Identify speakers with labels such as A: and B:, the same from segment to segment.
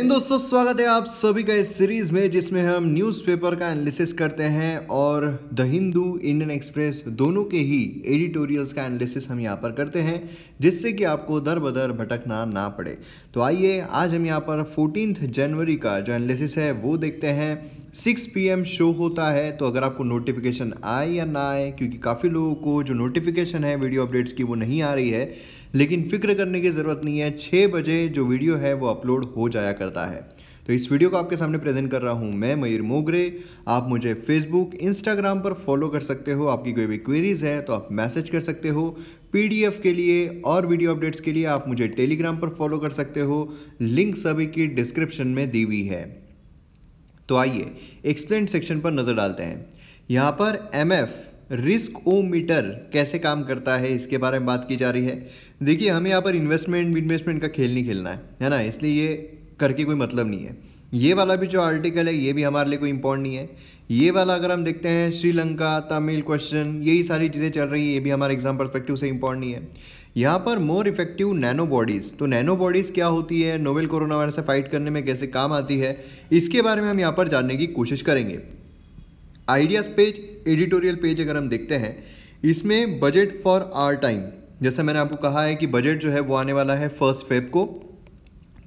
A: इन दोस्तों स्वागत है आप सभी का इस सीरीज में जिसमें हम न्यूज़पेपर का एनालिसिस करते हैं और द हिंदू इंडियन एक्सप्रेस दोनों के ही एडिटोरियल्स का एनालिसिस हम यहाँ पर करते हैं जिससे कि आपको दर बदर भटकना ना पड़े तो आइए आज हम यहाँ पर फोर्टीन जनवरी का जो एनालिसिस है वो देखते हैं 6 पीएम शो होता है तो अगर आपको नोटिफिकेशन आए या ना आए क्योंकि काफ़ी लोगों को जो नोटिफिकेशन है वीडियो अपडेट्स की वो नहीं आ रही है लेकिन फिक्र करने की ज़रूरत नहीं है छः बजे जो वीडियो है वो अपलोड हो जाया करता है तो इस वीडियो को आपके सामने प्रेजेंट कर रहा हूँ मैं मयूर मोगरे आप मुझे फेसबुक इंस्टाग्राम पर फॉलो कर सकते हो आपकी कोई भी क्वेरीज है तो आप मैसेज कर सकते हो पीडीएफ के लिए और वीडियो अपडेट्स के लिए आप मुझे टेलीग्राम पर फॉलो कर सकते हो लिंक सभी की डिस्क्रिप्शन में दी हुई है तो आइए एक्सप्लेन सेक्शन पर नज़र डालते हैं यहाँ पर एम रिस्क ओ मीटर कैसे काम करता है इसके बारे में बात की जा रही है देखिए हमें यहाँ पर इन्वेस्टमेंट इन्वेस्टमेंट का खेल नहीं खेलना है है ना इसलिए ये करके कोई मतलब नहीं है ये वाला भी जो आर्टिकल है ये भी हमारे लिए कोई इम्पोर्ट नहीं है ये वाला अगर हम देखते हैं श्रीलंका तमिल क्वेश्चन यही सारी चीज़ें चल रही है ये भी हमारे एग्जाम परस्पेक्टिव से इम्पोर्ट नहीं है यहाँ पर मोर इफेक्टिव नैनो बॉडीज़ तो नैनो बॉडीज़ क्या होती है नोवेल कोरोना वायरस से फाइट करने में कैसे काम आती है इसके बारे में हम यहाँ पर जानने की कोशिश करेंगे आइडियाज़ पेज एडिटोरियल पेज अगर हम देखते हैं इसमें बजट फॉर आर टाइम जैसे मैंने आपको कहा है कि बजट जो है वो आने वाला है फर्स्ट फेब को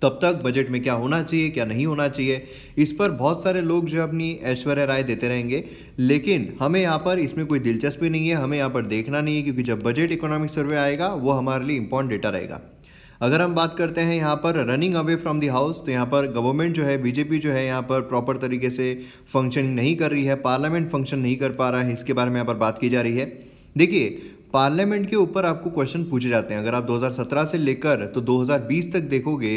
A: तब तक बजट में क्या होना चाहिए क्या नहीं होना चाहिए इस पर बहुत सारे लोग जो अपनी ऐश्वर्य राय देते रहेंगे लेकिन हमें यहाँ पर इसमें कोई दिलचस्पी नहीं है हमें यहाँ पर देखना नहीं है क्योंकि जब बजट इकोनॉमिक सर्वे आएगा वो हमारे लिए इम्पॉर्टेंट डेटा रहेगा अगर हम बात करते हैं यहाँ पर running away from the house तो यहाँ पर गवर्नमेंट जो है बीजेपी जो है यहाँ पर प्रॉपर तरीके से फंक्शनिंग नहीं कर रही है पार्लियामेंट फंक्शन नहीं कर पा रहा है इसके बारे में यहाँ पर बात की जा रही है देखिए पार्लियामेंट के ऊपर आपको क्वेश्चन पूछे जाते हैं अगर आप 2017 से लेकर तो 2020 तक देखोगे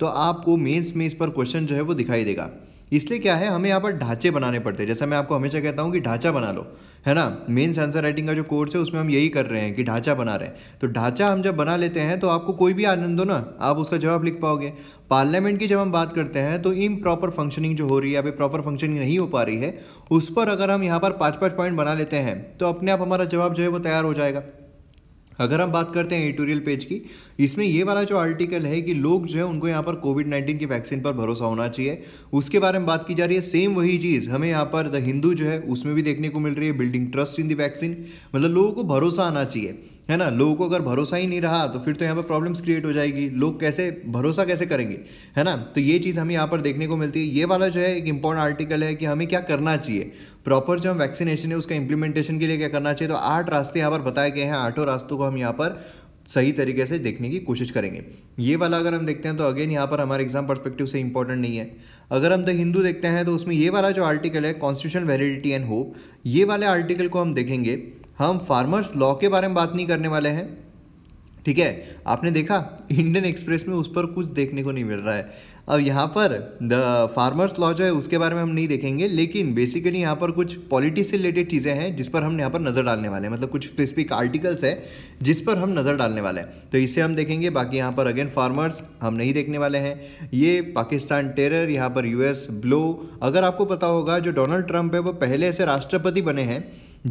A: तो आपको मेंस में इस पर क्वेश्चन जो है वो दिखाई देगा इसलिए क्या है हमें यहाँ पर ढांचे बनाने पड़ते हैं जैसा मैं आपको हमेशा कहता हूँ कि ढांचा बना लो है ना मेन आंसर राइटिंग का जो कोर्स है उसमें हम यही कर रहे हैं कि ढांचा बना रहे हैं तो ढांचा हम जब बना लेते हैं तो आपको कोई भी आनंद हो ना आप उसका जवाब लिख पाओगे पार्लियामेंट की जब हम बात करते हैं तो इम प्रॉपर फंक्शनिंग जो हो रही है अभी प्रॉपर फंक्शनिंग नहीं हो पा रही है उस पर अगर हम यहाँ पर पाँच पाँच पॉइंट बना लेते हैं तो अपने आप हमारा जवाब जो है वो तैयार हो जाएगा अगर हम बात करते हैं एडिटोरियल पेज की इसमें ये वाला जो आर्टिकल है कि लोग जो है उनको यहाँ पर कोविड नाइन्टीन की वैक्सीन पर भरोसा होना चाहिए उसके बारे में बात की जा रही है सेम वही चीज़ हमें यहाँ पर द हिंदू जो है उसमें भी देखने को मिल रही है building trust in the vaccine मतलब लोगों को भरोसा आना चाहिए है ना लोगों को अगर भरोसा ही नहीं रहा तो फिर तो यहाँ पर प्रॉब्लम्स क्रिएट हो जाएगी लोग कैसे भरोसा कैसे करेंगे है ना तो ये चीज़ हमें यहाँ पर देखने को मिलती है ये वाला जो है एक इम्पॉर्टेंट आर्टिकल है कि हमें क्या करना चाहिए प्रॉपर जो हम वैक्सीनेशन है उसका इम्प्लीमेंटेशन के लिए क्या करना चाहिए तो आठ रास्ते यहाँ पर बताए गए हैं आठों रास्तों को हम यहाँ पर सही तरीके से देखने की कोशिश करेंगे ये वाला अगर हम देखते हैं तो अगेन यहाँ पर हमारे एग्जाम परस्पेक्टिव से इंपॉर्टेंट नहीं है अगर हम द हिंदू देखते हैं तो उसमें ये वाला जो आर्टिकल है कॉन्स्टिट्यूशन वैलिडिटी एंड होप ये वाले आर्टिकल को हम देखेंगे हम फार्मर्स लॉ के बारे में बात नहीं करने वाले हैं ठीक है आपने देखा इंडियन एक्सप्रेस में उस पर कुछ देखने को नहीं मिल रहा है अब यहाँ पर द फार्मर्स लॉ जो है उसके बारे में हम नहीं देखेंगे लेकिन बेसिकली यहाँ पर कुछ पॉलिटी से रिलेटेड चीज़ें हैं जिस पर हम यहाँ पर नज़र डालने वाले हैं मतलब कुछ स्पेसिफिक आर्टिकल्स है जिस पर हम नज़र डालने वाले हैं तो इसे हम देखेंगे बाकी यहाँ पर अगेन फार्मर्स हम नहीं देखने वाले हैं ये पाकिस्तान टेरर यहाँ पर यू ब्लो अगर आपको पता होगा जो डोनाल्ड ट्रंप है वो पहले ऐसे राष्ट्रपति बने हैं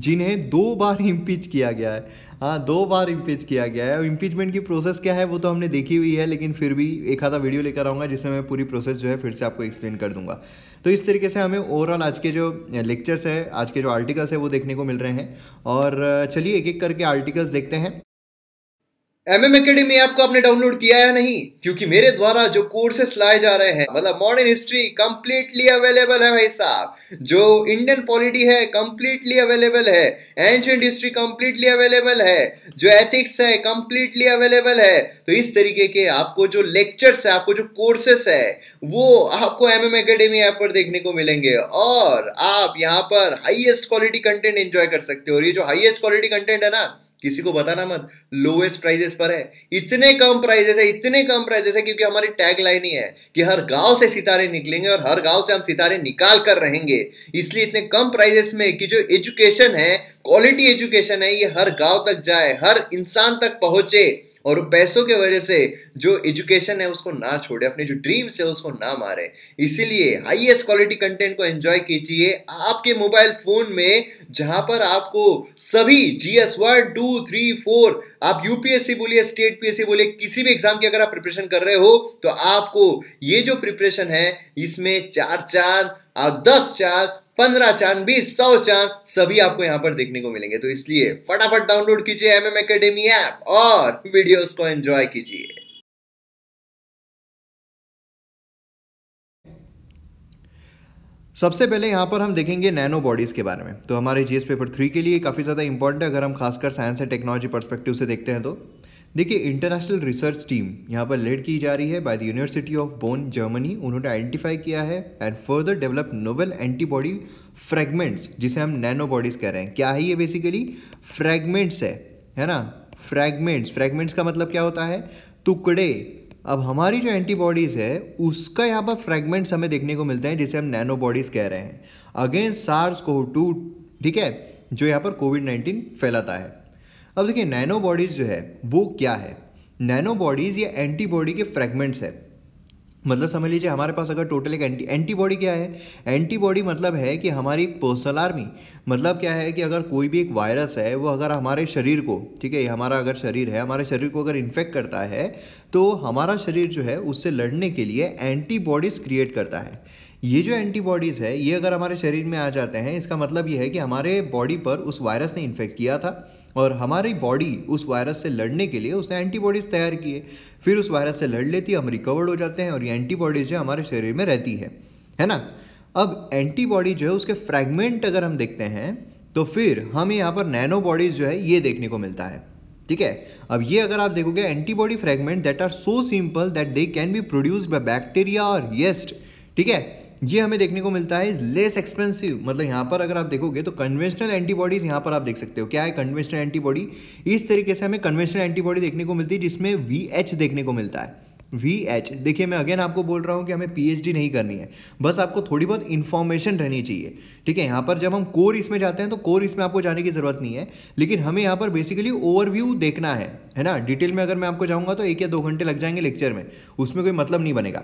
A: जिन्हें दो बार इम्पीच किया गया है हाँ दो बार इम्पीच किया गया है इम्पीचमेंट की प्रोसेस क्या है वो तो हमने देखी हुई है लेकिन फिर भी एक आधा वीडियो लेकर आऊँगा जिसमें मैं पूरी प्रोसेस जो है फिर से आपको एक्सप्लेन कर दूंगा तो इस तरीके से हमें ओवरऑल आज के जो लेक्चर्स है आज के जो आर्टिकल्स है वो देखने को मिल रहे हैं और चलिए एक एक करके आर्टिकल्स देखते हैं एम एम अकेडमी ऐप को आपने डाउनलोड किया है नहीं क्योंकि मेरे द्वारा जो कोर्सेस लाए जा रहे हैं मतलब मॉडर्न हिस्ट्री कंप्लीटली अवेलेबल है भाई साहब जो इंडियन पॉलिटी है कंप्लीटली अवेलेबल है एंशियंट हिस्ट्री कंप्लीटली अवेलेबल है जो एथिक्स है कंप्लीटली अवेलेबल है तो इस तरीके के आपको जो लेक्चर्स है आपको जो कोर्सेस है वो आपको एम एम अकेडमी ऐप पर देखने को मिलेंगे और आप यहाँ पर हाइएस्ट क्वालिटी कंटेंट एंजॉय कर सकते हो और ये जो हाइएस्ट क्वालिटी कंटेंट है ना किसी को बताना मत लोवेस्ट प्राइजेस पर है इतने कम प्राइजेस है इतने कम प्राइजेस है क्योंकि हमारी टैग लाइन ही है कि हर गांव से सितारे निकलेंगे और हर गांव से हम सितारे निकाल कर रहेंगे इसलिए इतने कम प्राइजेस में कि जो एजुकेशन है क्वालिटी एजुकेशन है ये हर गांव तक जाए हर इंसान तक पहुंचे और पैसों के वजह से जो एजुकेशन है उसको ना छोड़े अपने जो ड्रीम्स है उसको ना मारे इसीलिए हाईएस्ट क्वालिटी कंटेंट को एंजॉय कीजिए आपके मोबाइल फोन में जहां पर आपको सभी GS one two three four आप यूपीएससी बोलिए स्टेट पीएससी बोलिए किसी भी एग्जाम की अगर आप प्रिपरेशन कर रहे हो तो आपको ये जो प्रिपरेशन है इसमें चार चांद आप दस चांद पंद्रह चांद बीस सौ चांद सभी आपको यहां पर देखने को मिलेंगे तो इसलिए फटाफट डाउनलोड कीजिए एम एम ऐप और वीडियोस को एंजॉय कीजिए सबसे पहले यहाँ पर हम देखेंगे नैनो बॉडीज़ के बारे में तो हमारे जीएस पेपर थ्री के लिए काफ़ी ज़्यादा इंपॉर्टेंट है अगर हम खासकर साइंस एंड टेक्नोलॉजी पर्सपेक्टिव से देखते हैं तो देखिए इंटरनेशनल रिसर्च टीम यहाँ पर लेड की जा रही है by the university of Bonn Germany उन्होंने आइडेंटिफाई किया है and further develop novel antibody fragments जिसे हम नैनो बॉडीज कह रहे हैं क्या है ये बेसिकली फ्रेगमेंट्स है है ना फ्रेगमेंट्स फ्रेगमेंट्स का मतलब क्या होता है टुकड़े अब हमारी जो एंटीबॉडीज़ है उसका यहाँ पर फ्रेगमेंट्स हमें देखने को मिलते हैं जिसे हम नैनो बॉडीज़ कह रहे हैं अगेंस्ट सार्स को टू ठीक है जो यहाँ पर कोविड नाइन्टीन फैलाता है अब देखिए नैनो बॉडीज़ जो है वो क्या है नैनो बॉडीज़ या एंटीबॉडी के फ्रेगमेंट्स है मतलब समझ लीजिए हमारे पास अगर टोटल एक एंटी एंटीबॉडी क्या है एंटीबॉडी मतलब है कि हमारी पर्सनल आर्मी मतलब क्या है कि अगर कोई भी एक वायरस है वो अगर हमारे शरीर को ठीक है हमारा अगर शरीर है हमारे शरीर को अगर इन्फेक्ट करता है तो हमारा शरीर जो है उससे लड़ने के लिए एंटीबॉडीज़ क्रिएट करता है ये जो एंटीबॉडीज़ है ये अगर हमारे शरीर में आ जाते हैं इसका मतलब ये है कि हमारे बॉडी पर उस वायरस ने इन्फेक्ट किया था और हमारी बॉडी उस वायरस से लड़ने के लिए उसने एंटीबॉडीज़ तैयार किए फिर उस वायरस से लड़ लेती है हम रिकवर्ड हो जाते हैं और ये एंटीबॉडीज है हमारे शरीर में रहती है है ना अब एंटीबॉडी जो है उसके फ्रैगमेंट अगर हम देखते हैं तो फिर हमें यहाँ पर नैनो बॉडीज़ जो है ये देखने को मिलता है ठीक है अब ये अगर आप देखोगे antibody fragment that are so simple that they can be produced by bacteria और येस्ट ठीक है ये हमें देखने को मिलता है इज़ लेस एक्सपेंसिव मतलब यहाँ पर अगर आप देखोगे तो कन्वेंशनल एंटीबॉडीज़ यहाँ पर आप देख सकते हो क्या है कन्वेंशनल एंटीबॉडी इस तरीके से हमें कन्वेंशनल एंटीबॉडी देखने को मिलती है जिसमें वी एच देखने को मिलता है वी एच देखिए मैं अगेन आपको बोल रहा हूँ कि हमें पी नहीं करनी है बस आपको थोड़ी बहुत इन्फॉर्मेशन रहनी चाहिए ठीक है यहाँ पर जब हम कोर इसमें जाते हैं तो कोर इसमें आपको जाने की ज़रूरत नहीं है लेकिन हमें यहाँ पर बेसिकली ओवरव्यू देखना है है ना डिटेल में अगर मैं आपको जाऊँगा तो एक या दो घंटे लग जाएंगे लेक्चर में उसमें कोई मतलब नहीं बनेगा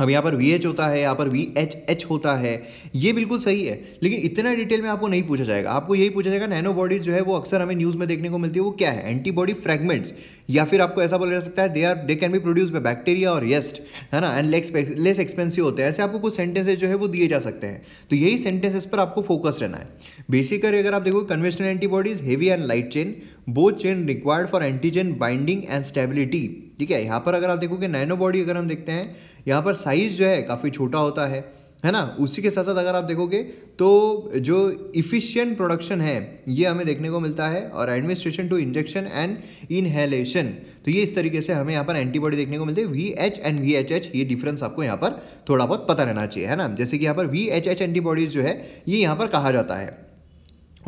A: अब यहाँ पर वी एच होता है यहाँ पर वी एच एच होता है ये बिल्कुल सही है लेकिन इतना डिटेल में आपको नहीं पूछा जाएगा आपको यही पूछा जाएगा नैनो बॉडीज जो है वो अक्सर हमें न्यूज़ में देखने को मिलती है वो क्या है एंटीबॉडी फ्रेगमेंट्स या फिर आपको ऐसा बोला जा सकता है they are they can be produce by bacteria और येस्ट है ना एंड लेस लेस एक्सपेंसिव होते हैं ऐसे आपको कुछ सेंटेंसेज जो है वो दिए जा सकते हैं तो यही सेंटेंसेस पर आपको फोकस रहना है बेसिकली अगर आप देखो conventional antibodies heavy and light chain both chain required for antigen binding and stability ठीक है यहाँ पर अगर आप देखोगे नैनो बॉडी अगर हम देखते हैं यहाँ पर साइज़ जो है काफ़ी छोटा होता है है ना उसी के साथ साथ अगर आप देखोगे तो जो इफ़िशियंट प्रोडक्शन है ये हमें देखने को मिलता है और administration to injection and inhalation तो ये इस तरीके से हमें यहाँ पर एंटीबॉडी देखने को मिलती है V H and V H H ये डिफरेंस आपको यहाँ पर थोड़ा बहुत पता रहना चाहिए है ना जैसे कि यहाँ पर वी एच एच एंटीबॉडीज़ जो है ये यहाँ पर कहा जाता है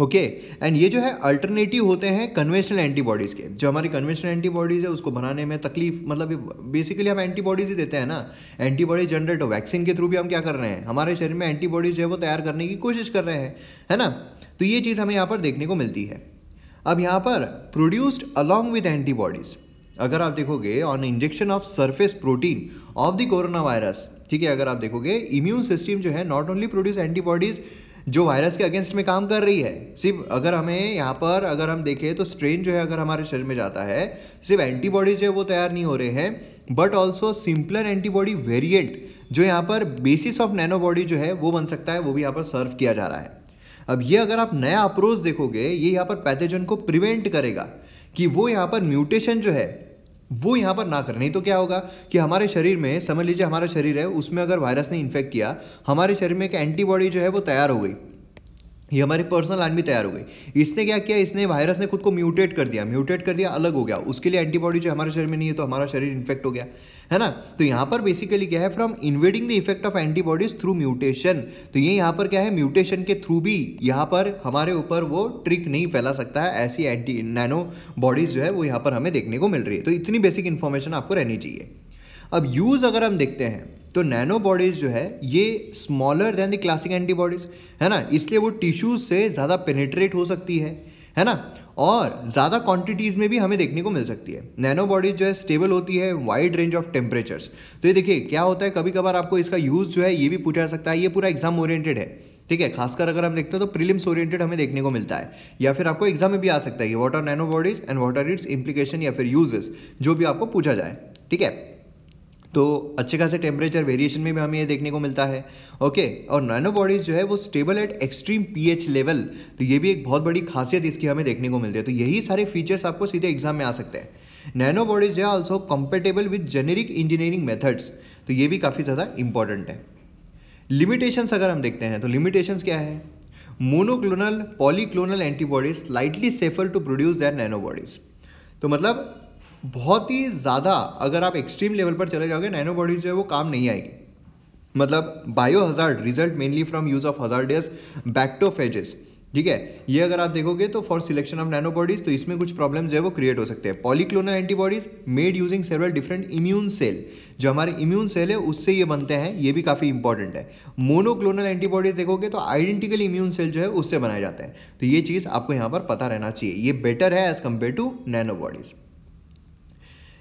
A: ओके okay. एंड ये जो है अल्टरनेटिव होते हैं कन्वेंशनल एंटीबॉडीज़ के जो हमारी कन्वेंशनल एंटीबॉडीज़ है उसको बनाने में तकलीफ मतलब बेसिकली हम एंटीबॉडीज़ ही देते हैं ना एंटीबॉडी जनरेट हो वैक्सीन के थ्रू भी हम क्या कर रहे हैं हमारे शरीर में एंटीबॉडीज़ जो है वो तैयार करने की कोशिश कर रहे हैं है ना तो ये चीज़ हमें यहाँ पर देखने को मिलती है अब यहाँ पर प्रोड्यूस्ड अलॉन्ग विद एंटीबॉडीज़ अगर आप देखोगे on injection of surface protein of the corona virus ठीक है अगर आप देखोगे इम्यून सिस्टम जो है नॉट ओनली प्रोड्यूस एंटीबॉडीज़ जो वायरस के अगेंस्ट में काम कर रही है सिर्फ अगर हमें यहाँ पर अगर हम देखें तो स्ट्रेन जो है अगर हमारे शरीर में जाता है सिर्फ एंटीबॉडीज है वो तैयार नहीं हो रहे हैं but also simpler antibody variant जो यहाँ पर बेसिस ऑफ नैनोबॉडी जो है वो बन सकता है वो भी यहाँ पर सर्व किया जा रहा है अब ये अगर आप नया अप्रोच देखोगे ये यहाँ पर पैथेजन को प्रिवेंट करेगा कि वो यहाँ पर म्यूटेशन जो है वो यहाँ पर ना करें नहीं तो क्या होगा कि हमारे शरीर में समझ लीजिए हमारा शरीर है उसमें अगर वायरस ने इन्फेक्ट किया हमारे शरीर में एक एंटीबॉडी जो है वो तैयार हो गई ये हमारी पर्सनल आर्मी तैयार हो गई इसने क्या किया इसने वायरस ने खुद को म्यूटेट कर दिया म्यूटेट कर दिया अलग हो गया उसके लिए एंटीबॉडी जो हमारे शरीर में नहीं है तो हमारा शरीर इन्फेक्ट हो गया है ना तो यहां पर बेसिकली क्या है from invading the effect of antibodies through mutation तो ये यहां पर क्या है म्यूटेशन के थ्रू भी यहाँ पर हमारे ऊपर वो ट्रिक नहीं फैला सकता है ऐसी एंटी नैनो बॉडीज जो है वो यहां पर हमें देखने को मिल रही है तो इतनी बेसिक इन्फॉर्मेशन आपको रहनी चाहिए अब यूज़ अगर हम देखते हैं तो नैनो बॉडीज़ जो है ये smaller than the classic antibodies है ना इसलिए वो टिश्यूज़ से ज़्यादा पेनिट्रेट हो सकती है है ना और ज़्यादा क्वांटिटीज़ में भी हमें देखने को मिल सकती है नैनो बॉडी जो है स्टेबल होती है वाइड रेंज ऑफ टेम्परेचर्स तो ये देखिए क्या होता है कभी कभार आपको इसका यूज़ जो है ये भी पूछा जा सकता है ये पूरा एग्जाम ओरिएंटेड है ठीक है खासकर अगर हम देखते हैं तो प्रीलिम्स ओरिएंटेड हमें देखने को मिलता है या फिर आपको एग्जाम में भी आ सकता है कि what are nano bodies and what are its implication या फिर यूजेस जो भी आपको पूछा जाए ठीक है तो अच्छे खासे टेम्परेचर वेरिएशन में भी हमें ये देखने को मिलता है ओके और नैनो बॉडीज़ जो है वो stable at extreme pH level तो ये भी एक बहुत बड़ी खासियत इसकी हमें देखने को मिलती है तो यही सारे फीचर्स आपको सीधे एग्जाम में आ सकते हैं नैनो बॉडीज है also compatible with generic engineering methods तो ये भी काफ़ी ज़्यादा इंपॉर्टेंट है लिमिटेशंस अगर हम देखते हैं तो लिमिटेशंस क्या है monoclonal polyclonal antibodies slightly safer to produce their nano bodies तो मतलब बहुत ही ज़्यादा अगर आप एक्सट्रीम लेवल पर चले जाओगे नैनो बॉडीज जो है वो काम नहीं आएगी मतलब bio hazard result mainly from use of hazardous bacteriophages ठीक है ये अगर आप देखोगे तो for selection of nano bodies तो इसमें कुछ प्रॉब्लम जो है वो क्रिएट हो सकते हैं polyclonal antibodies made using several different immune cell जो हमारे इम्यून सेल है उससे ये बनते हैं ये भी काफ़ी इंपॉर्टेंट है मोनोक्लोनल एंटीबॉडीज देखोगे तो आइडेंटिकल इम्यून सेल जो है उससे बनाए जाते हैं तो ये चीज़ आपको यहाँ पर पता रहना चाहिए ये बेटर है as compare to nano bodies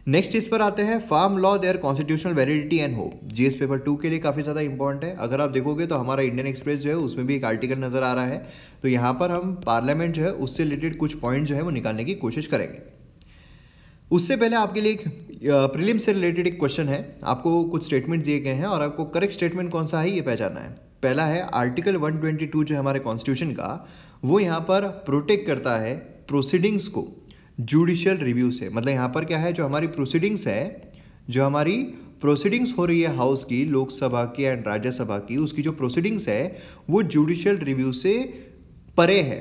A: next इस पर आते हैं farm law their constitutional validity and hope GS paper two के लिए काफ़ी ज़्यादा इंपॉर्टेंट है अगर आप देखोगे तो हमारा इंडियन एक्सप्रेस जो है उसमें भी एक आर्टिकल नज़र आ रहा है तो यहाँ पर हम पार्लियामेंट जो है उससे रिलेटेड कुछ पॉइंट जो है वो निकालने की कोशिश करेंगे उससे पहले आपके लिए एक प्रिलिम से रिलेटेड एक क्वेश्चन है आपको कुछ स्टेटमेंट दिए गए हैं और आपको करेक्ट स्टेटमेंट कौन सा है ये पहचाना है पहला है आर्टिकल 122 जो है हमारे कॉन्स्टिट्यूशन का वो यहाँ पर प्रोटेक्ट करता है प्रोसीडिंग्स को जुडिशियल रिव्यू से मतलब यहाँ पर क्या है जो हमारी प्रोसीडिंग्स है जो हमारी प्रोसीडिंग्स हो रही है हाउस की लोकसभा की एंड राज्यसभा की उसकी जो प्रोसीडिंग्स है वो जुडिशियल रिव्यू से परे है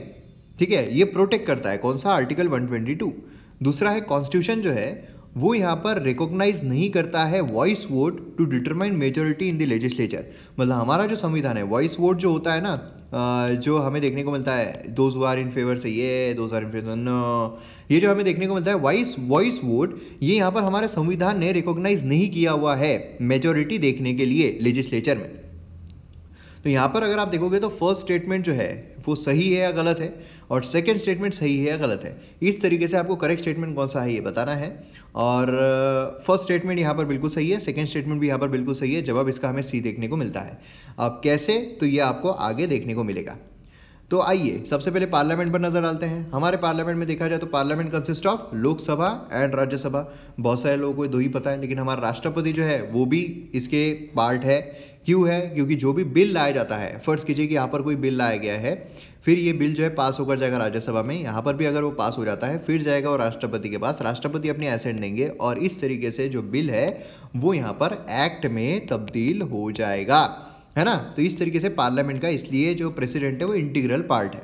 A: ठीक है ये प्रोटेक्ट करता है कौन सा आर्टिकल 122 दूसरा है कॉन्स्टिट्यूशन जो है वो यहाँ पर रिकॉग्नाइज नहीं करता है voice vote to determine majority in the legislature मतलब हमारा जो संविधान है वॉइस वोट जो होता है ना जो हमें देखने को मिलता है दोज आर इन फेवर से ये those are in favour no ये जो हमें देखने को मिलता है वॉइस वॉइस वोट ये यहाँ पर हमारे संविधान ने रिकॉग्नाइज नहीं किया हुआ है मेजोरिटी देखने के लिए लेजिस्लेचर में तो यहाँ पर अगर आप देखोगे तो फर्स्ट स्टेटमेंट जो है वो सही है या गलत है और सेकेंड स्टेटमेंट सही है या गलत है इस तरीके से आपको करेक्ट स्टेटमेंट कौन सा है ये बताना है और फर्स्ट uh, स्टेटमेंट यहाँ पर बिल्कुल सही है सेकेंड स्टेटमेंट भी यहाँ पर बिल्कुल सही है जवाब इसका हमें सी देखने को मिलता है अब कैसे तो ये आपको आगे देखने को मिलेगा तो आइए सबसे पहले पार्लियामेंट पर नजर डालते हैं हमारे पार्लियामेंट में देखा जाए तो parliament consist of Lok Sabha and Rajya Sabha बहुत सारे लोगों को दो ही पता है लेकिन हमारा राष्ट्रपति जो है वो भी इसके पार्ट है क्यों है क्योंकि जो भी बिल लाया जाता है फर्ज कीजिए कि यहाँ पर कोई बिल लाया गया है फिर ये बिल जो है पास होकर जाएगा राज्यसभा में यहाँ पर भी अगर वो पास हो जाता है फिर जाएगा वो राष्ट्रपति के पास राष्ट्रपति अपने एसेंट देंगे और इस तरीके से जो बिल है वो यहाँ पर एक्ट में तब्दील हो जाएगा है ना तो इस तरीके से पार्लियामेंट का इसलिए जो प्रेसिडेंट है वो इंटीग्रल पार्ट है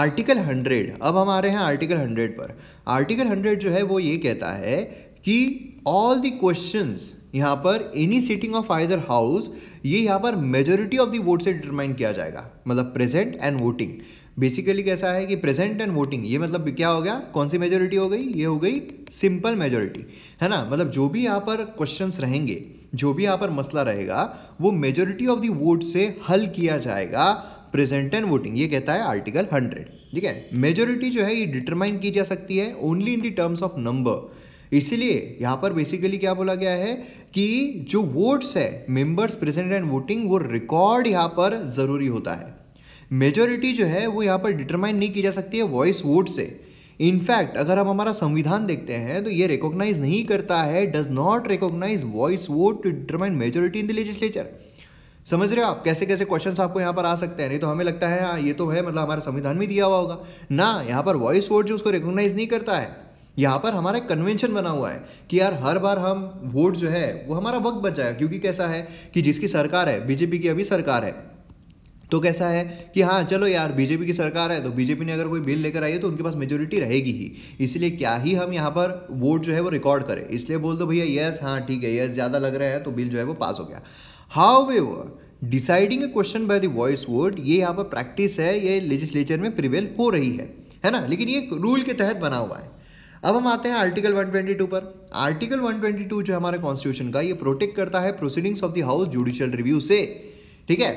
A: आर्टिकल हंड्रेड अब हम आ रहे हैं आर्टिकल हंड्रेड पर आर्टिकल हंड्रेड जो है वो ये कहता है कि ऑल द क्वेश्चंस यहाँ पर any sitting of either house ये यहाँ पर मेजोरिटी ऑफ द वोट से डिटरमाइन किया जाएगा मतलब प्रेजेंट एंड वोटिंग बेसिकली कैसा है कि प्रेजेंट एंड वोटिंग ये मतलब क्या हो गया कौन सी मेजोरिटी हो गई ये हो गई सिंपल मेजोरिटी है ना मतलब जो भी यहाँ पर क्वेश्चंस रहेंगे जो भी यहाँ पर मसला रहेगा वो मेजोरिटी ऑफ दी वोट से हल किया जाएगा प्रेजेंट एंड वोटिंग ये कहता है आर्टिकल हंड्रेड ठीक है मेजोरिटी जो है ये डिटरमाइन की जा सकती है only in the terms of number इसीलिए यहाँ पर बेसिकली क्या बोला गया है कि जो वोट्स है मेंबर्स प्रेजेंट एंड वोटिंग वो रिकॉर्ड यहाँ पर ज़रूरी होता है मेजोरिटी जो है वो यहाँ पर डिटरमाइन नहीं की जा सकती है वॉइस वोट से इनफैक्ट अगर हम हमारा संविधान देखते हैं तो ये रिकॉग्नाइज नहीं करता है does not recognise voice vote to determine majority in the legislature समझ रहे हो आप कैसे कैसे क्वेश्चंस आपको यहाँ पर आ सकते हैं नहीं तो हमें लगता है हाँ ये तो है मतलब हमारे संविधान में दिया हुआ होगा ना यहाँ पर वॉइस वोट जो उसको रिकॉग्नाइज नहीं करता है यहाँ पर हमारा कन्वेंशन बना हुआ है कि यार हर बार हम वोट जो है वो हमारा वक्त बच जाएगा क्योंकि कैसा है कि जिसकी सरकार है बीजेपी की अभी सरकार है तो कैसा है कि हाँ चलो यार बीजेपी की सरकार है तो बीजेपी ने अगर कोई बिल लेकर आई है तो उनके पास मेजोरिटी रहेगी ही इसलिए क्या ही हम यहाँ पर वोट जो है वो रिकॉर्ड करें इसलिए बोल दो भैया यस हाँ ठीक है यस ज़्यादा लग रहे हैं तो बिल जो है वो पास हो गया how we deciding a question by the voice vote ये यहाँ पर प्रैक्टिस है ये लेजिस्लेचर में प्रिवेल हो रही है है ना लेकिन ये रूल के तहत बना हुआ है अब हम आते हैं आर्टिकल 122 पर आर्टिकल 122 जो हमारे कॉन्स्टिट्यूशन का ये प्रोटेक्ट करता है proceedings of the house judicial review से ठीक है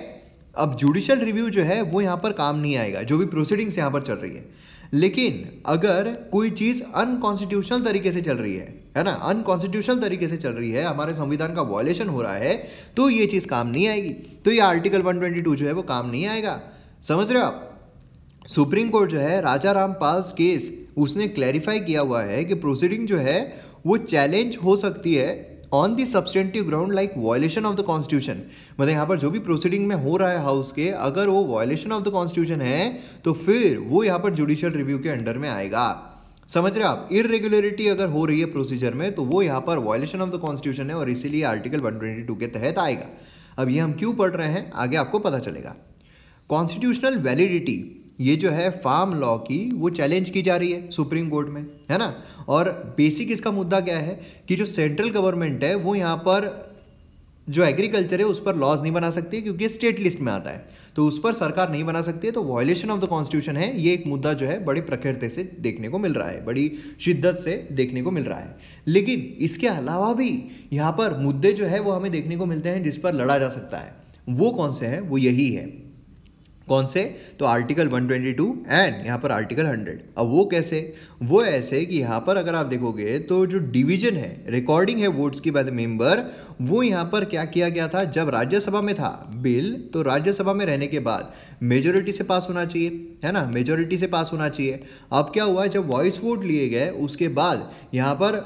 A: अब जुडिशल रिव्यू जो है वो यहाँ पर काम नहीं आएगा जो भी प्रोसीडिंग्स यहाँ पर चल रही है लेकिन अगर कोई चीज़ अनकॉन्स्टिट्यूशनल तरीके से चल रही है है ना अनकॉन्स्टिट्यूशनल तरीके से चल रही है हमारे संविधान का वॉयलेशन हो रहा है तो ये चीज़ काम नहीं आएगी तो ये आर्टिकल 122 जो है वो काम नहीं आएगा समझ रहे हो आप सुप्रीम कोर्ट जो है राजा राम पाल्स केस उसने क्लैरिफाई किया हुआ है कि प्रोसीडिंग जो है वो चैलेंज हो सकती है on the substantive ground like violation of the constitution मतलब यहाँ पर जो भी प्रोसीडिंग में हो रहा है हाउस के अगर वो वॉयलेशन ऑफ द कॉन्स्टिट्यूशन है तो फिर वो यहाँ पर जुडिशियल रिव्यू के अंडर में आएगा समझ रहे आप इरेगुलरिटी अगर हो रही है प्रोसीजर में तो वो यहाँ पर वॉयलेशन ऑफ द कॉन्स्टिट्यूशन है और इसीलिए आर्टिकल 122 के तहत आएगा अब ये हम क्यों पढ़ रहे हैं आगे आपको पता चलेगा कॉन्स्टिट्यूशनल वैलिडिटी ये जो है फार्म लॉ की वो चैलेंज की जा रही है सुप्रीम कोर्ट में है ना और बेसिक इसका मुद्दा क्या है कि जो सेंट्रल गवर्नमेंट है वो यहाँ पर जो एग्रीकल्चर है उस पर लॉज नहीं बना सकती क्योंकि स्टेट लिस्ट में आता है तो उस पर सरकार नहीं बना सकती है तो वॉयलेशन ऑफ द कॉन्स्टिट्यूशन है ये एक मुद्दा जो है बड़ी प्रखरते से देखने को मिल रहा है बड़ी शिद्दत से देखने को मिल रहा है लेकिन इसके अलावा भी यहाँ पर मुद्दे जो है वो हमें देखने को मिलते हैं जिस पर लड़ा जा सकता है वो कौन से हैं वो यही है कौन से तो आर्टिकल 122 एंड यहाँ पर आर्टिकल 100 अब वो कैसे वो ऐसे कि यहाँ पर अगर आप देखोगे तो जो डिवीजन है रिकॉर्डिंग है वोट्स की बाय मेंबर वो यहाँ पर क्या किया गया था जब राज्यसभा में था बिल तो राज्यसभा में रहने के बाद मेजोरिटी से पास होना चाहिए है ना मेजोरिटी से पास होना चाहिए अब क्या हुआ जब वॉइस वोट लिए गए उसके बाद यहाँ पर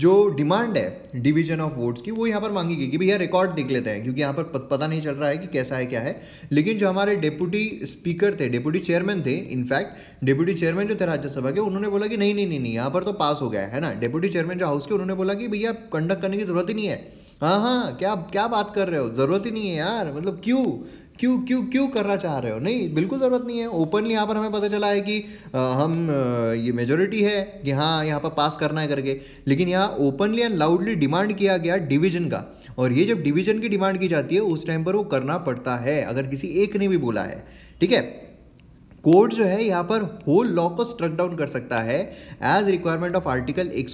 A: जो डिमांड है डिवीजन ऑफ वोट्स की वो यहाँ पर मांगी गई कि भैया रिकॉर्ड देख लेते हैं क्योंकि यहाँ पर पता नहीं चल रहा है कि कैसा है क्या है लेकिन जो हमारे डेप्यूटी स्पीकर थे डेप्यूटी चेयरमैन थे इनफैक्ट डेप्यूटी चेयरमैन जो थे राज्यसभा के उन्होंने बोला कि नहीं नहीं नहीं यहाँ पर तो पास हो गया है ना डेप्यूटी चेयरमैन जो हाउस के उन्होंने बोला कि भैया कंडक्ट करने की जरूरत ही नहीं है हाँ हाँ क्या क्या बात कर रहे हो ज़रूरत ही नहीं है यार मतलब क्यों क्यों क्यों क्यों करना चाह रहे हो नहीं बिल्कुल ज़रूरत नहीं है ओपनली यहाँ पर हमें पता चला है कि आ, हम आ, ये मेजोरिटी है कि हाँ यहाँ पर पास करना है करके लेकिन यहाँ ओपनली एंड लाउडली डिमांड किया गया डिवीजन का और ये जब डिवीजन की डिमांड की जाती है उस टाइम पर वो करना पड़ता है अगर किसी एक ने भी बोला है ठीक है कोर्ट जो है यहाँ पर होल लॉ को स्ट्रक डाउन कर सकता है एज रिक्वायरमेंट ऑफ आर्टिकल एक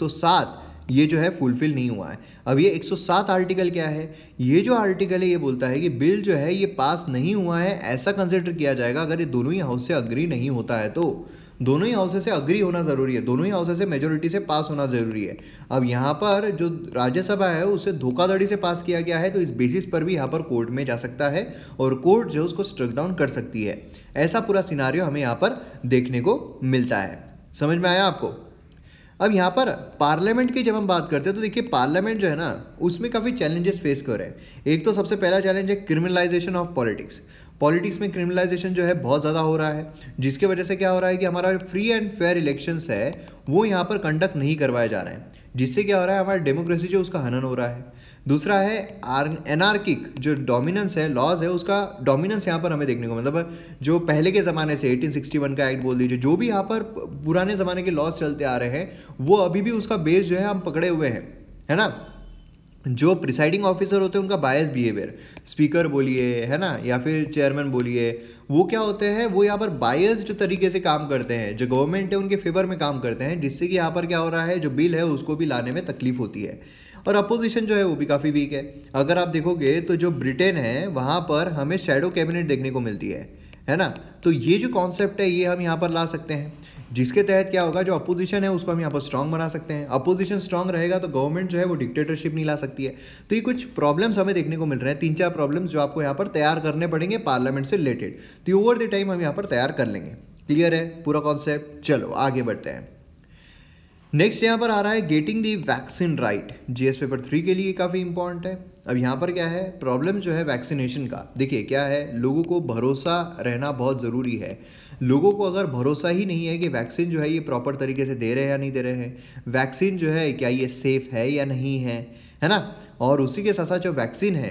A: ये जो है फुलफिल नहीं हुआ है अब ये 107 आर्टिकल क्या है ये जो आर्टिकल है ये बोलता है कि बिल जो है ये पास नहीं हुआ है ऐसा कंसिडर किया जाएगा अगर ये दोनों ही हाउस से अग्री नहीं होता है तो दोनों ही हाउसेज से अग्री होना ज़रूरी है दोनों ही हाउसेज से मेजोरिटी से पास होना ज़रूरी है अब यहाँ पर जो राज्यसभा है उसे धोखाधड़ी से पास किया गया है तो इस बेसिस पर भी यहाँ पर कोर्ट में जा सकता है और कोर्ट जो उसको स्ट्रक डाउन कर सकती है ऐसा पूरा सिनारियो हमें यहाँ पर देखने को मिलता है समझ में आया आपको अब यहाँ पर पार्लियामेंट की जब हम बात करते हैं तो देखिए पार्लियामेंट जो है ना उसमें काफ़ी चैलेंजेस फेस कर रहे हैं एक तो सबसे पहला चैलेंज है क्रिमिनलाइजेशन ऑफ पॉलिटिक्स पॉलिटिक्स में क्रिमिनलाइजेशन जो है बहुत ज़्यादा हो रहा है जिसके वजह से क्या हो रहा है कि हमारा फ्री एंड फेयर इलेक्शंस है वो यहाँ पर कंडक्ट नहीं करवाए जा रहे हैं जिससे क्या हो रहा है हमारी डेमोक्रेसी जो उसका हनन हो रहा है दूसरा है आर एनार्किक जो डोमिनेंस है लॉज है उसका डोमिनेंस यहाँ पर हमें देखने को मतलब जो पहले के ज़माने से 1861 का एक्ट बोल दीजिए जो भी यहाँ पर पुराने ज़माने के लॉज चलते आ रहे हैं वो अभी भी उसका बेस जो है हम पकड़े हुए हैं है ना जो प्रिसाइडिंग ऑफिसर होते हैं उनका बायस बिहेवियर स्पीकर बोलिए है ना या फिर चेयरमैन बोलिए वो क्या होते हैं वो यहाँ पर बायस्ड तरीके से काम करते हैं जो गवर्नमेंट है उनके फेवर में काम करते हैं जिससे कि यहाँ पर क्या हो रहा है जो बिल है उसको भी लाने में तकलीफ होती है और अपोजिशन जो है वो भी काफ़ी वीक है अगर आप देखोगे तो जो ब्रिटेन है वहाँ पर हमें शेडो कैबिनेट देखने को मिलती है है ना तो ये जो कॉन्सेप्ट है ये हम यहाँ पर ला सकते हैं जिसके तहत क्या होगा जो अपोजिशन है उसको हम यहाँ पर स्ट्रांग बना सकते हैं अपोजिशन स्ट्रांग रहेगा तो गवर्नमेंट जो है वो डिक्टेटरशिप नहीं ला सकती है तो ये कुछ प्रॉब्लम्स हमें देखने को मिल रहे हैं तीन चार प्रॉब्लम्स जो आपको यहाँ पर तैयार करने पड़ेंगे पार्लियामेंट से रिलेटेड तो ओवर द टाइम हम यहाँ पर तैयार कर लेंगे क्लियर है पूरा कॉन्सेप्ट चलो आगे बढ़ते हैं नेक्स्ट यहाँ पर आ रहा है getting the vaccine right GS paper three के लिए काफ़ी इंपॉर्टेंट है अब यहाँ पर क्या है प्रॉब्लम जो है वैक्सीनेशन का देखिए क्या है लोगों को भरोसा रहना बहुत ज़रूरी है लोगों को अगर भरोसा ही नहीं है कि वैक्सीन जो है ये प्रॉपर तरीके से दे रहे हैं या नहीं दे रहे हैं वैक्सीन जो है क्या ये सेफ़ है या नहीं है है ना और उसी के साथ साथ जो वैक्सीन है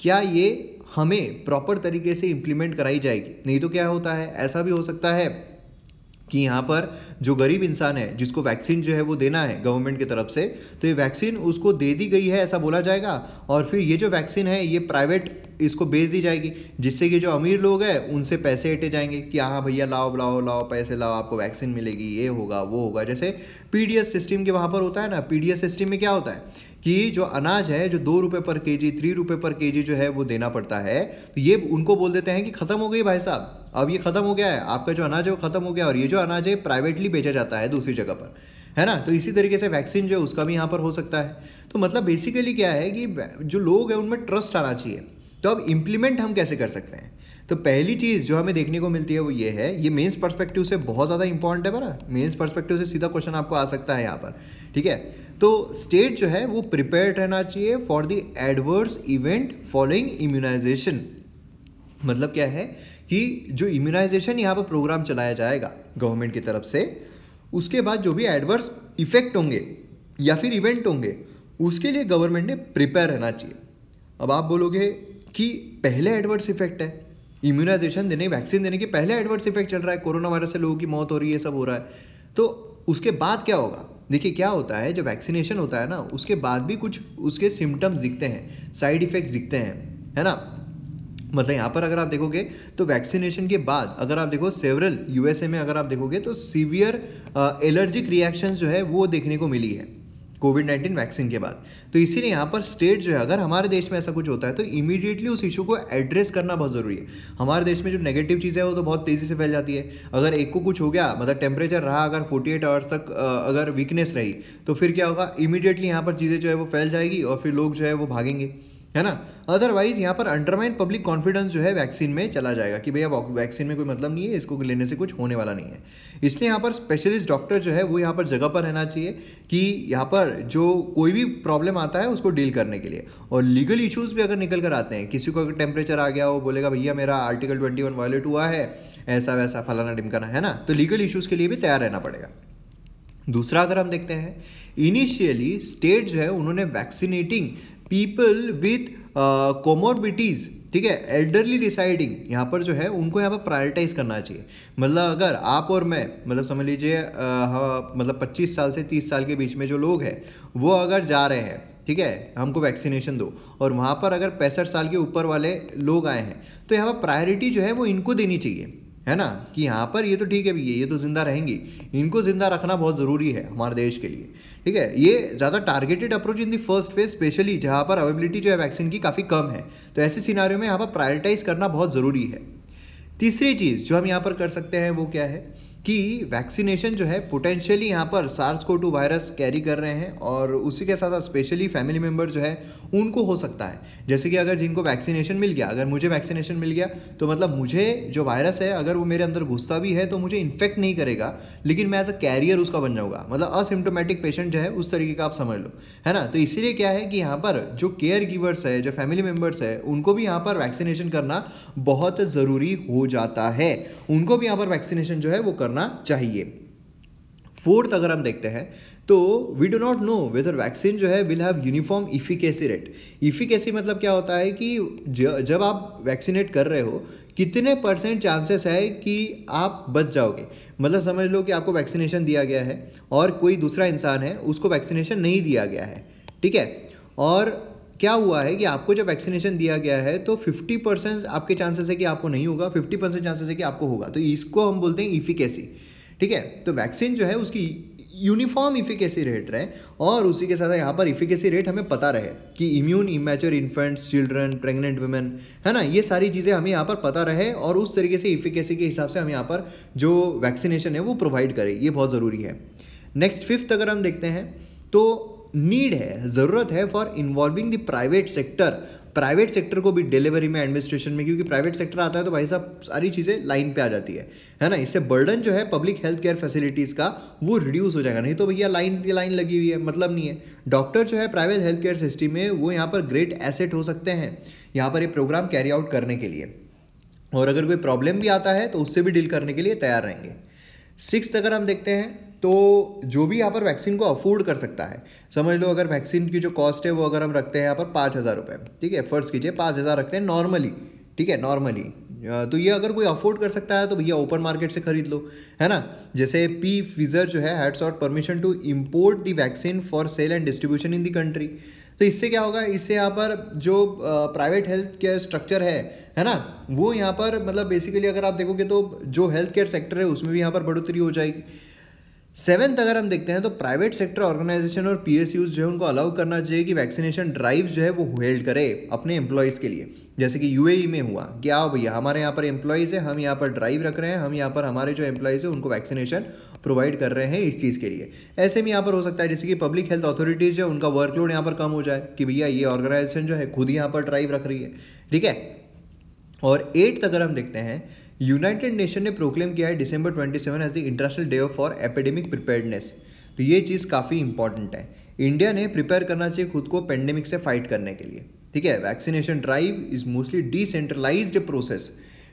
A: क्या ये हमें प्रॉपर तरीके से इम्प्लीमेंट कराई जाएगी नहीं तो क्या होता है ऐसा भी हो सकता है कि यहाँ पर जो गरीब इंसान है जिसको वैक्सीन जो है वो देना है गवर्नमेंट की तरफ से तो ये वैक्सीन उसको दे दी गई है ऐसा बोला जाएगा और फिर ये जो वैक्सीन है ये प्राइवेट इसको बेच दी जाएगी जिससे कि जो अमीर लोग हैं उनसे पैसे हटे जाएंगे कि हाँ भैया लाओ लाओ लाओ पैसे लाओ आपको वैक्सीन मिलेगी ये होगा वो होगा जैसे पी सिस्टम के वहाँ पर होता है ना पी सिस्टम में क्या होता है कि जो अनाज है जो दो रुपये पर के जी थ्री रुपये पर के जी जो है वो देना पड़ता है तो ये उनको बोल देते हैं कि ख़त्म हो गई भाई साहब अब ये ख़त्म हो गया है आपका जो अनाज है वो ख़त्म हो गया और ये जो अनाज है प्राइवेटली बेचा जाता है दूसरी जगह पर है ना तो इसी तरीके से वैक्सीन जो है उसका भी यहाँ पर हो सकता है तो मतलब बेसिकली क्या है कि जो लोग हैं उनमें ट्रस्ट आना चाहिए तो अब इम्प्लीमेंट हम कैसे कर सकते हैं तो पहली चीज़ जो हमें देखने को मिलती है वो ये है ये मेंस पर्सपेक्टिव से बहुत ज़्यादा इंपॉर्टेंट है बरा मेंस पर्सपेक्टिव से सीधा क्वेश्चन आपको आ सकता है यहाँ पर ठीक है तो स्टेट जो है वो प्रिपेयर रहना चाहिए for the adverse event following immunisation मतलब क्या है कि जो इम्यूनाइजेशन यहाँ पर प्रोग्राम चलाया जाएगा गवर्नमेंट की तरफ से उसके बाद जो भी एडवर्स इफेक्ट होंगे या फिर इवेंट होंगे उसके लिए गवर्नमेंट ने प्रिपेयर रहना चाहिए अब आप बोलोगे कि पहले एडवर्स इफेक्ट है इम्यूनाइजेशन देने वैक्सीन देने के पहले एडवर्स इफेक्ट चल रहा है कोरोना वायरस से लोगों की मौत हो रही है सब हो रहा है तो उसके बाद क्या होगा देखिए क्या होता है जब वैक्सीनेशन होता है ना उसके बाद भी कुछ उसके सिम्टम्स दिखते हैं साइड इफेक्ट दिखते हैं है ना मतलब यहाँ पर अगर आप देखोगे तो वैक्सीनेशन के बाद अगर आप देखो सेवरल यूएसए में अगर आप देखोगे तो सीवियर एलर्जिक रिएक्शन जो है वो देखने को मिली है कोविड नाइन्टीन वैक्सीन के बाद तो इसीलिए यहाँ पर स्टेट जो है अगर हमारे देश में ऐसा कुछ होता है तो इमीडिएटली उस इशू को एड्रेस करना बहुत ज़रूरी है हमारे देश में जो नेगेटिव चीज़ें हैं वो तो बहुत तेज़ी से फैल जाती है अगर एक को कुछ हो गया मतलब टेम्परेचर रहा अगर 48 एट आवर्स तक uh, अगर वीकनेस रही तो फिर क्या होगा इमीडिएटली यहाँ पर चीज़ें जो है वो फैल जाएगी और फिर लोग जो है वो भागेंगे है ना अदरवाइज यहाँ पर अंडरमाइंड पब्लिक कॉन्फिडेंस जो है वैक्सीन में चला जाएगा कि भैया वैक्सीन में कोई मतलब नहीं है इसको लेने से कुछ होने वाला नहीं है इसलिए यहाँ पर स्पेशलिस्ट डॉक्टर जो है वो यहाँ पर जगह पर रहना चाहिए कि यहाँ पर जो कोई भी प्रॉब्लम आता है उसको डील करने के लिए और लीगल इशूज़ भी अगर निकल कर आते हैं किसी को अगर टेम्परेचर आ गया वो बोलेगा भैया मेरा आर्टिकल ट्वेंटी वन वायलेट हुआ है ऐसा वैसा फलाना डिमकाना है ना तो लीगल इशूज़ के लिए भी तैयार रहना पड़ेगा दूसरा अगर हम देखते हैं इनिशियली स्टेट जो है उन्होंने वैक्सीनेटिंग पीपल विथ कोमोरबिटीज़ ठीक है एल्डरली डिसाइडिंग यहाँ पर जो है उनको यहाँ पर प्रायोरिटाइज करना चाहिए मतलब अगर आप और मैं मतलब समझ लीजिए हाँ, मतलब 25 साल से 30 साल के बीच में जो लोग हैं वो अगर जा रहे हैं ठीक है हमको वैक्सीनेशन दो और वहाँ पर अगर पैंसठ साल के ऊपर वाले लोग आए हैं तो यहाँ पर प्रायोरिटी जो है वो इनको देनी चाहिए है ना कि यहाँ पर ये तो ठीक है भैया ये तो ज़िंदा रहेंगी इनको ज़िंदा रखना बहुत ज़रूरी है हमारे देश के लिए ठीक है ये ज़्यादा targeted approach in the first phase specially जहाँ पर अवेबिलिटी जो है वैक्सीन की काफ़ी कम है तो ऐसे सिनारियो में यहाँ पर प्रायोरिटाइज करना बहुत ज़रूरी है तीसरी चीज़ जो हम यहाँ पर कर सकते हैं वो क्या है कि वैक्सीनेशन जो है पोटेंशियली यहाँ पर सार्स को टू वायरस कैरी कर रहे हैं और उसी के साथ साथ स्पेशली फैमिली मेम्बर जो है उनको हो सकता है जैसे कि अगर जिनको वैक्सीनेशन मिल गया अगर मुझे वैक्सीनेशन मिल गया तो मतलब मुझे जो वायरस है अगर वो मेरे अंदर घुसता भी है तो मुझे इन्फेक्ट नहीं करेगा लेकिन मैं एज अ कैरियर उसका बन जाऊँगा मतलब असिम्टोमेटिक पेशेंट जो है उस तरीके का आप समझ लो है ना तो इसीलिए क्या है कि यहाँ पर जो केयर गिवर्स है जो फैमिली मेम्बर्स है उनको भी यहाँ पर वैक्सीनेशन करना बहुत ज़रूरी हो जाता है उनको भी यहाँ पर वैक्सीनेशन जो है वो कर करना चाहिए फोर्थ अगर हम देखते हैं तो we do not know whether vaccine जो है will have uniform efficacy rate efficacy मतलब क्या होता है कि जब आप वैक्सीनेट कर रहे हो कितने परसेंट चांसेस है कि आप बच जाओगे मतलब समझ लो कि आपको वैक्सीनेशन दिया गया है और कोई दूसरा इंसान है उसको वैक्सीनेशन नहीं दिया गया है ठीक है और क्या हुआ है कि आपको जब वैक्सीनेशन दिया गया है तो 50 परसेंट आपके चांसेस है कि आपको नहीं होगा 50 परसेंट चांसेस है कि आपको होगा तो इसको हम बोलते हैं इफिकेसी ठीक है तो वैक्सीन जो है उसकी यूनिफॉर्म इफिकेसी रेट रहे और उसी के साथ यहाँ पर इफिकेसी रेट हमें पता रहे कि immune immature infants children pregnant women है ना ये सारी चीज़ें हमें यहाँ पर पता रहे और उस तरीके से इफिकेसी के हिसाब से हम यहाँ पर जो वैक्सीनेशन है वो प्रोवाइड करें ये बहुत ज़रूरी है नेक्स्ट फिफ्थ अगर हम देखते हैं तो नीड है ज़रूरत है for involving the private sector private sector को भी डिलीवरी में एडमिनिस्ट्रेशन में क्योंकि प्राइवेट सेक्टर आता है तो भाई साहब सारी चीज़ें लाइन पे आ जाती है है ना इससे बर्डन जो है पब्लिक हेल्थ केयर फैसिलिटीज़ का वो रिड्यूस हो जाएगा नहीं तो भैया लाइन की लाइन लगी हुई है मतलब नहीं है डॉक्टर जो है प्राइवेट हेल्थ केयर सिस्टम में वो यहाँ पर ग्रेट एसेट हो सकते हैं यहाँ पर ये प्रोग्राम कैरी आउट करने के लिए और अगर कोई प्रॉब्लम भी आता है तो उससे भी डील करने के लिए तैयार रहेंगे सिक्स अगर हम देखते हैं तो जो भी यहाँ पर वैक्सीन को अफोर्ड कर सकता है समझ लो अगर वैक्सीन की जो कॉस्ट है वो अगर हम रखते हैं यहाँ पर पाँच हज़ार रुपये ठीक है फर्ज कीजिए पाँच हज़ार रखते हैं नॉर्मली ठीक है नॉर्मली तो ये अगर कोई अफोर्ड कर सकता है तो भैया ओपन मार्केट से खरीद लो है ना जैसे पी फिजर जो है heads out permission to import the vaccine for sale and distribution in the country तो इससे क्या होगा इससे यहाँ पर जो प्राइवेट हेल्थ केयर स्ट्रक्चर है है ना वो यहाँ पर मतलब बेसिकली अगर आप देखोगे तो जो हेल्थ केयर सेक्टर है उसमें भी यहाँ पर बढ़ोतरी हो जाएगी सेवेंथ अगर हम देखते हैं तो प्राइवेट सेक्टर ऑर्गेनाइजेशन और पी जो है उनको अलाउ करना चाहिए कि वैक्सीनेशन ड्राइव जो है वो होल्ड करे अपने एम्प्लॉयज़ के लिए जैसे कि यूएई e में हुआ कि आओ भैया हमारे यहाँ पर एम्प्लॉयज़ है हम यहाँ पर ड्राइव रख रहे हैं हम यहाँ पर हमारे जो एम्प्लॉयज़ है उनको वैक्सीनेशन प्रोवाइड कर रहे हैं इस चीज़ के लिए ऐसे में यहाँ पर हो सकता है जैसे कि पब्लिक हेल्थ अथॉरिटीज़ है उनका वर्कलोड यहाँ पर कम हो जाए कि भैया ये ऑर्गेनाइजेशन जो है खुद यहाँ पर ड्राइव रख रही है ठीक है और एट्थ अगर हम देखते हैं यूनाइटेड नेशन ने प्रोक्लेम किया है December twenty seven as the international day for epidemic preparedness तो ये चीज़ काफ़ी इंपॉर्टेंट है इंडिया ने प्रिपेयर करना चाहिए खुद को पेंडेमिक से फाइट करने के लिए ठीक है vaccination drive is mostly decentralised process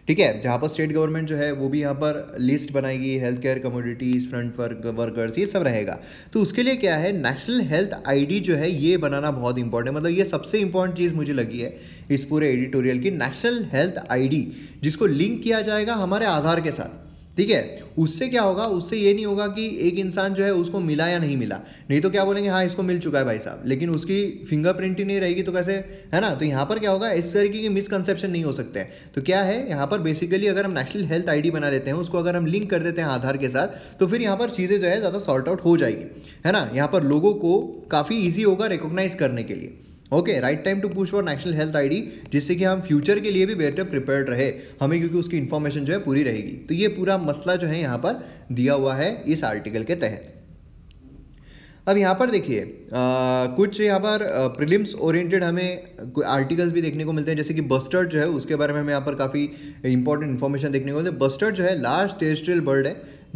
A: ठीक है जहाँ पर स्टेट गवर्नमेंट जो है वो भी यहाँ पर लिस्ट बनाएगी health care communities front work workers ये सब रहेगा तो उसके लिए क्या है नेशनल हेल्थ आईडी जो है ये बनाना बहुत इंपॉर्टेंट मतलब ये सबसे इंपॉर्टेंट चीज़ मुझे लगी है इस पूरे एडिटोरियल की नेशनल हेल्थ आई जिसको लिंक किया जाएगा हमारे आधार के साथ ठीक है उससे क्या होगा उससे ये नहीं होगा कि एक इंसान जो है उसको मिला या नहीं मिला नहीं तो क्या बोलेंगे हाँ इसको मिल चुका है भाई साहब लेकिन उसकी फिंगरप्रिंट ही नहीं रहेगी तो कैसे है ना तो यहाँ पर क्या होगा इस तरीके की मिसकनसेप्शन नहीं हो सकते हैं तो क्या है यहाँ पर बेसिकली अगर हम नेशनल हेल्थ आई बना लेते हैं उसको अगर हम लिंक कर देते हैं आधार के साथ तो फिर यहाँ पर चीज़ें जो है ज़्यादा सॉर्ट आउट हो जाएगी है ना यहाँ पर लोगों को काफ़ी ईजी होगा रिकोगनाइज करने के लिए okay right time to push for national health ID जिससे कि हम फ्यूचर के लिए भी बेटर प्रिपेयर्ड रहे हमें क्योंकि उसकी इन्फॉर्मेशन जो है पूरी रहेगी तो ये पूरा मसला जो है यहाँ पर दिया हुआ है इस आर्टिकल के तहत अब यहाँ पर देखिए कुछ यहाँ पर प्रिलिम्स ओरिएंटेड हमें आर्टिकल्स भी देखने को मिलते हैं जैसे कि बस्टर्ड जो है उसके बारे में हमें यहाँ पर काफ़ी इंपॉर्टेंट इन्फॉर्मेशन देखने को मिलते है बस्टर्ड जो है लार्ज टेरिस्ट्रियल बर्ड है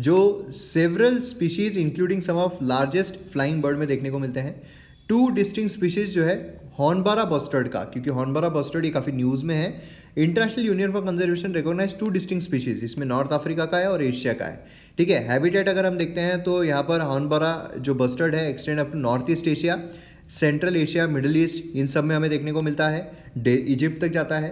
A: जो several species including some of largest flying bird में देखने को मिलते हैं टू डिस्टिंग स्पीशीज़ जो है हॉर्नबारा बस्टर्ड का क्योंकि हॉर्नबारा बस्टर्ड ये काफ़ी न्यूज़ में है international union for conservation recognise to distinct species इसमें नॉर्थ अफ्रीका का है और एशिया का है ठीक है हैबिटेट अगर हम देखते हैं तो यहाँ पर हॉर्नबारा जो बस्टर्ड है extend of north east Asia central Asia middle east इन सब में हमें देखने को मिलता है इजिप्ट तक जाता है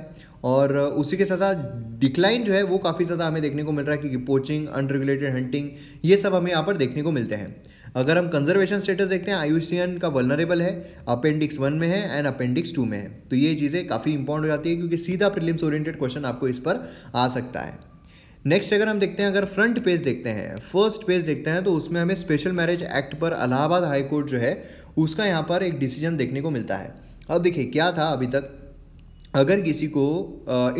A: और उसी के साथ साथ डिक्लाइन जो है वो काफ़ी ज़्यादा हमें देखने को मिल रहा है क्योंकि पोचिंग अनरेगुलेटेड हंटिंग ये सब हमें यहाँ पर देखने को मिलते हैं अगर हम कंजर्वेशन स्टेटस देखते हैं आयुसीएन का वलनरेबल है अपेंडिक्स वन में है एंड अपेंडिक्स टू में है तो ये चीज़ें काफ़ी इंपॉर्टेंट हो जाती है क्योंकि सीधा प्रिलिम्स ओरिएंटेड क्वेश्चन आपको इस पर आ सकता है नेक्स्ट अगर हम देखते हैं अगर फ्रंट पेज देखते हैं फर्स्ट पेज देखते हैं तो उसमें हमें स्पेशल मैरिज एक्ट पर अलाहाबाद हाईकोर्ट जो है उसका यहाँ पर एक डिसीजन देखने को मिलता है अब देखिए क्या था अभी तक अगर किसी को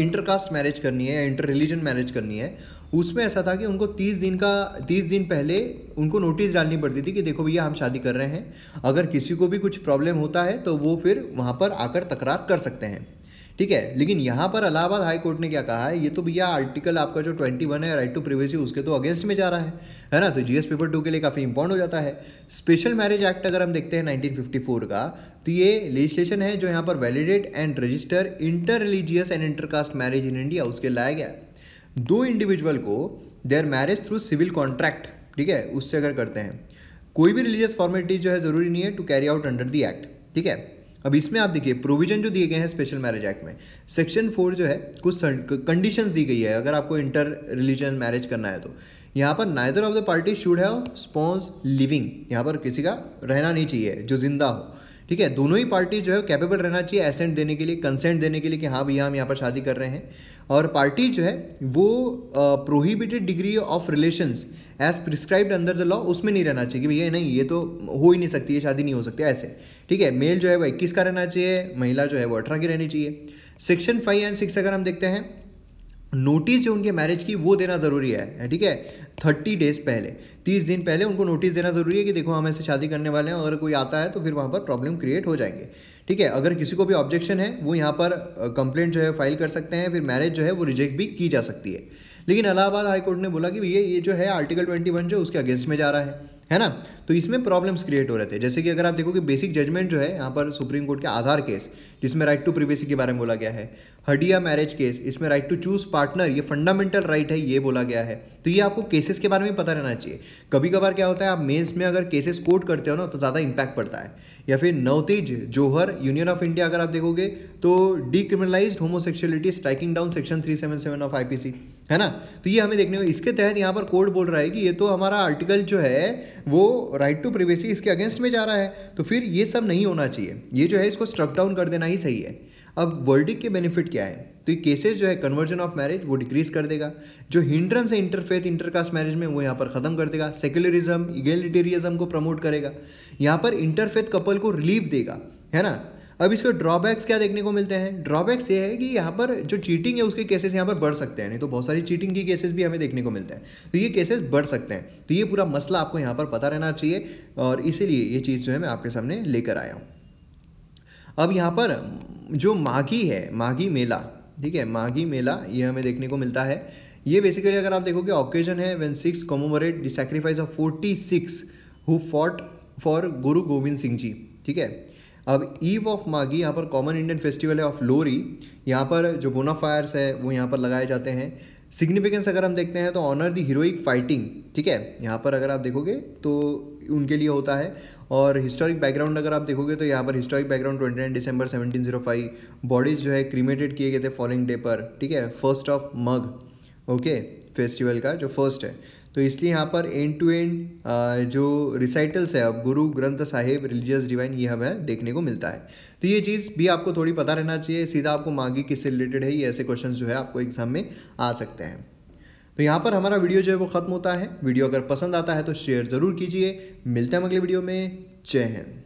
A: इंटरकास्ट मैरिज करनी है या इंटर रिलीजन मैरिज करनी है उसमें ऐसा था कि उनको तीस दिन का तीस दिन पहले उनको नोटिस डालनी पड़ती थी कि देखो भैया हम शादी कर रहे हैं अगर किसी को भी कुछ प्रॉब्लम होता है तो वो फिर वहाँ पर आकर तकरार कर सकते हैं ठीक है लेकिन यहाँ पर अलाहाबाद हाई कोर्ट ने क्या कहा है ये तो भैया आर्टिकल आपका जो 21 है राइट टू प्रिवेसी उसके तो अगेंस्ट में जा रहा है है ना तो जीएस पेपर टू के लिए काफ़ी इंपॉर्ट हो जाता है स्पेशल मैरिज एक्ट अगर हम देखते हैं 1954 का तो ये लेजिस्लेशन है जो यहाँ पर validate and register inter religious and intercaste marriage in India उसके लाया गया है दो इंडिविजुअल को their marriage through civil contract ठीक है उससे अगर करते हैं कोई भी रिलीजियस फॉर्मेलिटी जो है ज़रूरी नहीं है to carry out under the act ठीक है अब इसमें आप देखिए प्रोविजन जो दिए गए हैं स्पेशल मैरिज एक्ट में सेक्शन फोर जो है कुछ कंडीशन दी गई है अगर आपको इंटर रिलीजन मैरिज करना है तो यहाँ पर neither of the party should have spouse living यहाँ पर किसी का रहना नहीं चाहिए जो जिंदा हो ठीक है दोनों ही पार्टी जो है कैपेबल रहना चाहिए एसेंट देने के लिए कंसेंट देने के लिए कि हाँ भैया हम यहाँ पर शादी कर रहे हैं और पार्टी जो है वो prohibited degree of relations as prescribed under the law उसमें नहीं रहना चाहिए कि भैया नहीं ये तो हो ही नहीं सकती ये शादी नहीं हो सकती ऐसे ठीक है मेल जो है वो इक्कीस का रहना चाहिए महिला जो है वो अठारह की रहनी चाहिए सेक्शन फाइव एंड सिक्स अगर हम देखते हैं नोटिस जो उनके मैरिज की वो देना ज़रूरी है ठीक है थर्टी डेज़ पहले तीस दिन पहले उनको नोटिस देना ज़रूरी है कि देखो हम ऐसे शादी करने वाले हैं अगर कोई आता है तो फिर वहाँ पर प्रॉब्लम क्रिएट हो जाएंगे ठीक है अगर किसी को भी ऑब्जेक्शन है वो यहाँ पर कंप्लेंट जो है फाइल कर सकते हैं फिर मैरिज जो है वो रिजेक्ट भी की जा सकती है लेकिन इलाहाबाद हाईकोर्ट ने बोला कि भैया ये जो है आर्टिकल ट्वेंटी वन जो उसके अगेंस्ट में जा रहा है है ना तो इसमें प्रॉब्लम्स क्रिएट हो रहे थे जैसे कि अगर आप देखो कि बेसिक जजमेंट जो है यहाँ पर सुप्रीम कोर्ट के आधार केस जिसमें राइट टू प्रिवेसी के बारे में बोला गया है हडिया मैरिज केस इसमें राइट टू चूज पार्टनर ये फंडामेंटल राइट है ये बोला गया है तो ये आपको केसेस के बारे में पता रहना चाहिए कभी कभार क्या होता है आप मेन्स में अगर केसेस कोर्ट करते हो ना तो ज़्यादा इंपैक्ट पड़ता है या फिर Navtej Johar union of India अगर आप देखोगे तो decriminalise homosexuality striking down section 377 of IPC है ना तो ये हमें देखने को इसके तहत यहाँ पर कोर्ट बोल रहा है कि ये तो हमारा आर्टिकल जो है वो राइट टू प्रिवेसी इसके अगेंस्ट में जा रहा है तो फिर ये सब नहीं होना चाहिए ये जो है इसको स्ट्रक डाउन कर देना ही सही है अब वर्ल्डिक के बेनिफिट क्या है तो ये केसेस जो है कन्वर्जन ऑफ मैरिज वो डिक्रीज कर देगा जो हिंड्रेंस है इंटरफेथ इंटरकास्ट मैरिज में वो यहाँ पर ख़त्म कर देगा सेक्युलरिज्म इगेलिटेरिज्म को प्रमोट करेगा यहाँ पर इंटरफेथ कपल को रिलीफ देगा है ना अब इसके ड्रॉबैक्स क्या देखने को मिलते हैं ड्रॉबैक्स ये है कि यहाँ पर जो चीटिंग है उसके केसेस यहाँ पर बढ़ सकते हैं नहीं तो बहुत सारी चीटिंग की केसेस भी हमें देखने को मिलते हैं तो ये केसेस बढ़ सकते हैं तो ये पूरा मसला आपको यहाँ पर पता रहना चाहिए और इसीलिए ये चीज़ जो है मैं आपके सामने लेकर आया हूँ अब यहाँ पर जो माघी है माघी मेला ठीक है माघी मेला ये हमें देखने को मिलता है ये बेसिकली अगर आप देखोगे ऑकेजन है when six commemorate the sacrifice of forty Sikhs who fought for Guru Gobind Singh जी ठीक है अब ईव ऑफ माघी यहाँ पर कॉमन इंडियन फेस्टिवल है ऑफ लोरी यहाँ पर जो बोनाफायर्स है वो यहाँ पर लगाए जाते हैं सिग्निफिकेंस अगर हम देखते हैं तो ऑनर द हीरोइक फाइटिंग ठीक है यहाँ पर अगर आप देखोगे तो उनके लिए होता है और हिस्टोरिक बैकग्राउंड अगर आप देखोगे तो यहाँ पर historic background twenty nine December seventeen zero five bodies जो है क्रीमेटेड किए गए थे फॉलोइंग डे पर ठीक है first of Magh okay festival का जो फर्स्ट है तो इसलिए यहाँ पर एंड टू एंड जो रिसाइटल्स है अब गुरु ग्रंथ साहिब रिलीजियस डिवाइन ये हमें देखने को मिलता है तो ये चीज़ भी आपको थोड़ी पता रहना चाहिए सीधा आपको मांगी किससे रिलेटेड है ये ऐसे क्वेश्चन जो है आपको एग्जाम में आ सकते हैं तो यहाँ पर हमारा वीडियो जो है वो ख़त्म होता है वीडियो अगर पसंद आता है तो शेयर ज़रूर कीजिए मिलते हैं अगले वीडियो में जय हिंद